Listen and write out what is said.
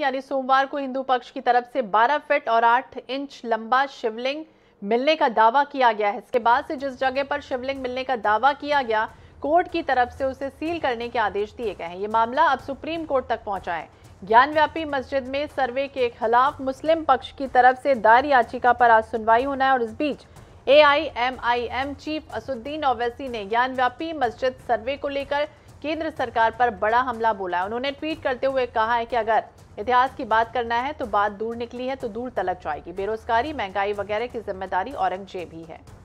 यानी सोमवार को हिंदू पक्ष की तरफ से 12 फीट और 8 इंच लंबा शिवलिंग मिलने का दावा किया गया है इसके बाद से जिस जगह पर शिवलिंग मिलने का दावा किया गया कोर्ट की तरफ से उसे सील करने के आदेश दिए गए हैं ये मामला अब सुप्रीम कोर्ट तक पहुंचा है ज्ञानव्यापी मस्जिद में सर्वे के खिलाफ मुस्लिम पक्ष की तरफ से दायर याचिका पर आज सुनवाई होना है और इस बीच एआईएमआईएम चीफ असुद्दीन ओवैसी ने ज्ञानव्यापी मस्जिद सर्वे को लेकर केंद्र सरकार पर बड़ा हमला बोला है उन्होंने ट्वीट करते हुए कहा है कि अगर इतिहास की बात करना है तो बात दूर निकली है तो दूर तलक जाएगी बेरोजगारी महंगाई वगैरह की जिम्मेदारी औरंगजेब ही है